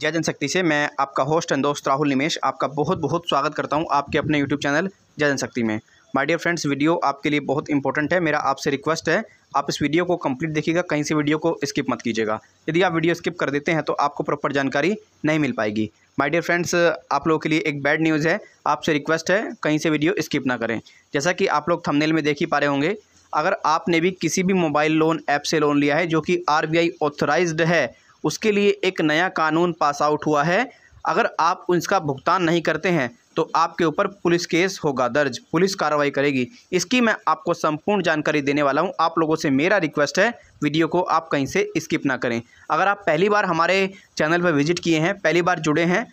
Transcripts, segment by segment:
जय जनशक्ति से मैं आपका होस्ट एंड दोस्त राहुल निमेश आपका बहुत बहुत स्वागत करता हूं आपके अपने यूट्यूब चैनल जय जनशक्ति में माय डियर फ्रेंड्स वीडियो आपके लिए बहुत इंपॉर्टेंट है मेरा आपसे रिक्वेस्ट है आप इस वीडियो को कंप्लीट देखिएगा कहीं से वीडियो को स्किप मत कीजिएगा यदि आप वीडियो स्किप कर देते हैं तो आपको प्रॉपर जानकारी नहीं मिल पाएगी माय डियर फ्रेंड्स आप लोगों के लिए एक बैड न्यूज़ है आपसे रिक्वेस्ट है कहीं से वीडियो स्किप ना करें जैसा कि आप लोग थंबनेल में देख ही पा रहे होंगे अगर आपने भी किसी भी मोबाइल लोन ऐप से लोन लिया है जो कि आर बी ऑथराइज्ड है उसके लिए एक नया कानून पास आउट हुआ है अगर आप उसका भुगतान नहीं करते हैं तो आपके ऊपर पुलिस केस होगा दर्ज पुलिस कार्रवाई करेगी इसकी मैं आपको संपूर्ण जानकारी देने वाला हूं आप लोगों से मेरा रिक्वेस्ट है वीडियो को आप कहीं से स्किप ना करें अगर आप पहली बार हमारे चैनल पर विजिट किए हैं पहली बार जुड़े हैं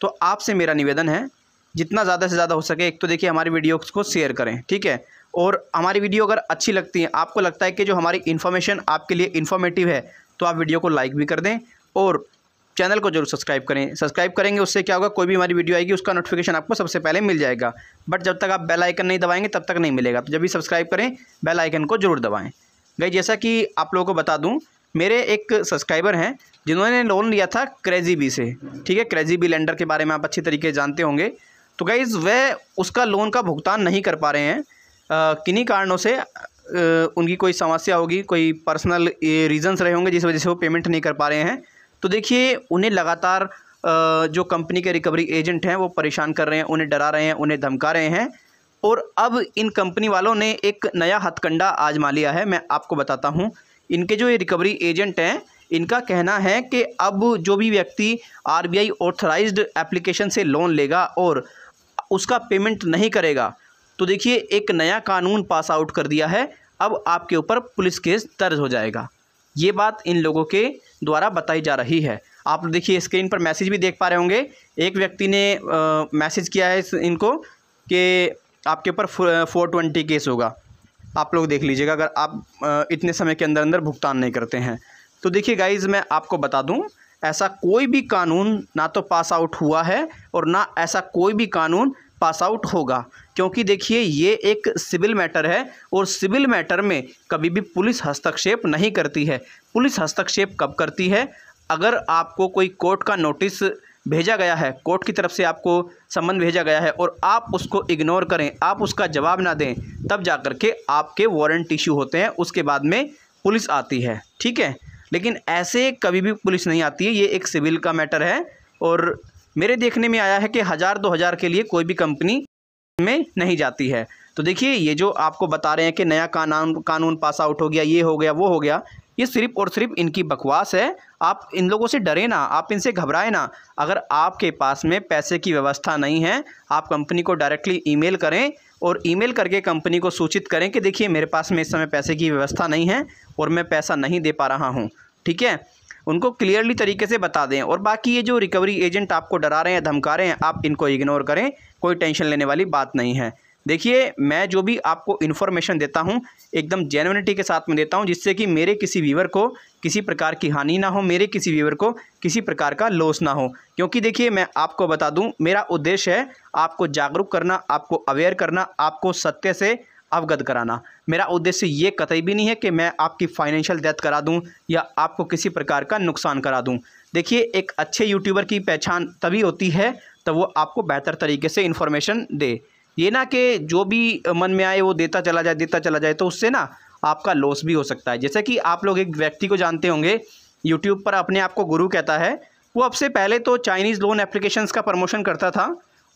तो आपसे मेरा निवेदन है जितना ज़्यादा से ज़्यादा हो सके एक तो देखिए हमारी वीडियो को शेयर करें ठीक है और हमारी वीडियो अगर अच्छी लगती है आपको लगता है कि जो हमारी इन्फॉर्मेशन आपके लिए इन्फॉर्मेटिव है तो आप वीडियो को लाइक भी कर दें और चैनल को जरूर सब्सक्राइब करें सब्सक्राइब करेंगे उससे क्या होगा कोई भी हमारी वीडियो आएगी उसका नोटिफिकेशन आपको सबसे पहले मिल जाएगा बट जब तक आप बेल आइकन नहीं दबाएंगे तब तक नहीं मिलेगा तो जब भी सब्सक्राइब करें बेल आइकन को जरूर दबाएं गई जैसा कि आप लोगों को बता दूं मेरे एक सब्सक्राइबर हैं जिन्होंने लोन लिया था क्रेजी बी से ठीक है क्रेजी बी लेंडर के बारे में आप अच्छी तरीके जानते होंगे तो गाइज़ वह उसका लोन का भुगतान नहीं कर पा रहे हैं किन्हीं कारणों से उनकी कोई समस्या होगी कोई पर्सनल रीज़न्स रहे होंगे जिस वजह से वो पेमेंट नहीं कर पा रहे हैं तो देखिए उन्हें लगातार जो कंपनी के रिकवरी एजेंट हैं वो परेशान कर रहे हैं उन्हें डरा रहे हैं उन्हें धमका रहे हैं और अब इन कंपनी वालों ने एक नया हथकंडा आजमा लिया है मैं आपको बताता हूँ इनके जो ये रिकवरी एजेंट हैं इनका कहना है कि अब जो भी व्यक्ति आर बी एप्लीकेशन से लोन लेगा और उसका पेमेंट नहीं करेगा तो देखिए एक नया कानून पास आउट कर दिया है अब आपके ऊपर पुलिस केस दर्ज हो जाएगा ये बात इन लोगों के द्वारा बताई जा रही है आप देखिए स्क्रीन पर मैसेज भी देख पा रहे होंगे एक व्यक्ति ने आ, मैसेज किया है इनको कि आपके ऊपर फोर ट्वेंटी केस होगा आप लोग देख लीजिएगा अगर आप इतने समय के अंदर अंदर भुगतान नहीं करते हैं तो देखिए गाइज मैं आपको बता दूं ऐसा कोई भी कानून ना तो पास आउट हुआ है और ना ऐसा कोई भी कानून पास आउट होगा क्योंकि देखिए ये एक सिविल मैटर है और सिविल मैटर में कभी भी पुलिस हस्तक्षेप नहीं करती है पुलिस हस्तक्षेप कब करती है अगर आपको कोई कोर्ट का नोटिस भेजा गया है कोर्ट की तरफ से आपको संबंध भेजा गया है और आप उसको इग्नोर करें आप उसका जवाब ना दें तब जा कर के आपके वारंट इशू होते हैं उसके बाद में पुलिस आती है ठीक है लेकिन ऐसे कभी भी पुलिस नहीं आती है ये एक सिविल का मैटर है और मेरे देखने में आया है कि हज़ार दो हज़ार के लिए कोई भी कंपनी में नहीं जाती है तो देखिए ये जो आपको बता रहे हैं कि नया कानून कानून पास आउट हो गया ये हो गया वो हो गया ये सिर्फ और सिर्फ इनकी बकवास है आप इन लोगों से डरे ना आप इनसे घबराए ना अगर आपके पास में पैसे की व्यवस्था नहीं है आप कंपनी को डायरेक्टली ईमेल करें और ईमेल करके कंपनी को सूचित करें कि देखिए मेरे पास में इस समय पैसे की व्यवस्था नहीं है और मैं पैसा नहीं दे पा रहा हूँ ठीक है उनको क्लियरली तरीके से बता दें और बाकी ये जो रिकवरी एजेंट आपको डरा रहे हैं धमका रहे हैं आप इनको इग्नोर करें कोई टेंशन लेने वाली बात नहीं है देखिए मैं जो भी आपको इन्फॉर्मेशन देता हूँ एकदम जेनविनिटी के साथ में देता हूँ जिससे कि मेरे किसी व्यूवर को किसी प्रकार की हानि ना हो मेरे किसी व्यूवर को किसी प्रकार का लॉस ना हो क्योंकि देखिए मैं आपको बता दूँ मेरा उद्देश्य है आपको जागरूक करना आपको अवेयर करना आपको सत्य से अवगत कराना मेरा उद्देश्य ये कतई भी नहीं है कि मैं आपकी फ़ाइनेंशियल डेथ करा दूं या आपको किसी प्रकार का नुकसान करा दूं देखिए एक अच्छे यूट्यूबर की पहचान तभी होती है तब वो आपको बेहतर तरीके से इन्फॉर्मेशन दे ये ना कि जो भी मन में आए वो देता चला जाए देता चला जाए तो उससे ना आपका लॉस भी हो सकता है जैसे कि आप लोग एक व्यक्ति को जानते होंगे यूट्यूब पर अपने आप को गुरु कहता है वो अब से पहले तो चाइनीज़ लोन एप्लीकेशंस का प्रमोशन करता था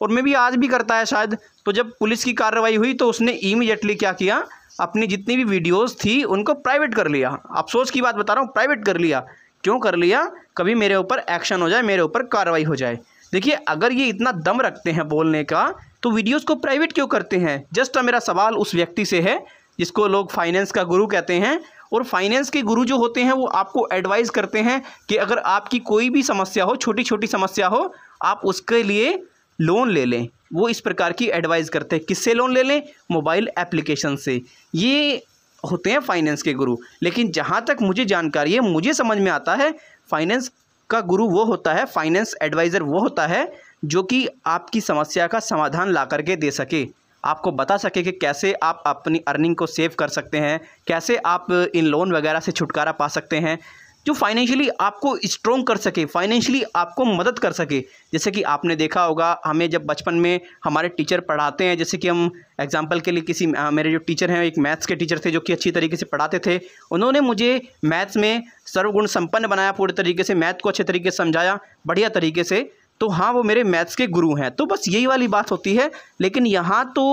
और मे भी आज भी करता है शायद तो जब पुलिस की कार्रवाई हुई तो उसने इमीजिएटली क्या किया अपनी जितनी भी वीडियोस थी उनको प्राइवेट कर लिया अफसोस की बात बता रहा हूँ प्राइवेट कर लिया क्यों कर लिया कभी मेरे ऊपर एक्शन हो जाए मेरे ऊपर कार्रवाई हो जाए देखिए अगर ये इतना दम रखते हैं बोलने का तो वीडियोस को प्राइवेट क्यों करते हैं जस्ट मेरा सवाल उस व्यक्ति से है जिसको लोग फाइनेंस का गुरु कहते हैं और फाइनेंस के गुरु जो होते हैं वो आपको एडवाइस करते हैं कि अगर आपकी कोई भी समस्या हो छोटी छोटी समस्या हो आप उसके लिए लोन ले लें वो इस प्रकार की एडवाइस करते हैं किससे लोन ले लें मोबाइल एप्लीकेशन से ये होते हैं फाइनेंस के गुरु लेकिन जहाँ तक मुझे जानकारी है मुझे समझ में आता है फाइनेंस का गुरु वो होता है फाइनेंस एडवाइज़र वो होता है जो कि आपकी समस्या का समाधान ला करके दे सके आपको बता सके कि कैसे आप अपनी अर्निंग को सेव कर सकते हैं कैसे आप इन लोन वगैरह से छुटकारा पा सकते हैं जो फाइनेंशियली आपको स्ट्रॉन्ग कर सके फाइनेंशियली आपको मदद कर सके जैसे कि आपने देखा होगा हमें जब बचपन में हमारे टीचर पढ़ाते हैं जैसे कि हम एग्जांपल के लिए किसी मेरे जो टीचर हैं एक मैथ्स के टीचर थे जो कि अच्छी तरीके से पढ़ाते थे उन्होंने मुझे मैथ्स में सर्वगुण संपन्न बनाया पूरे तरीके से मैथ को अच्छे तरीके से समझाया बढ़िया तरीके से तो हाँ वो मेरे मैथ्स के गुरु हैं तो बस यही वाली बात होती है लेकिन यहाँ तो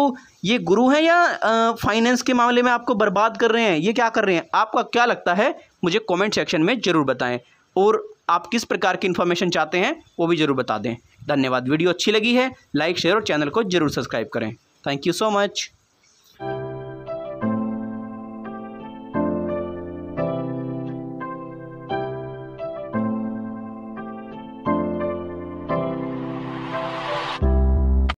ये गुरु हैं या फाइनेंस के मामले में आपको बर्बाद कर रहे हैं ये क्या कर रहे हैं आपका क्या लगता है मुझे कमेंट सेक्शन में ज़रूर बताएं और आप किस प्रकार की इन्फॉर्मेशन चाहते हैं वो भी ज़रूर बता दें धन्यवाद वीडियो अच्छी लगी है लाइक शेयर और चैनल को ज़रूर सब्सक्राइब करें थैंक यू सो मच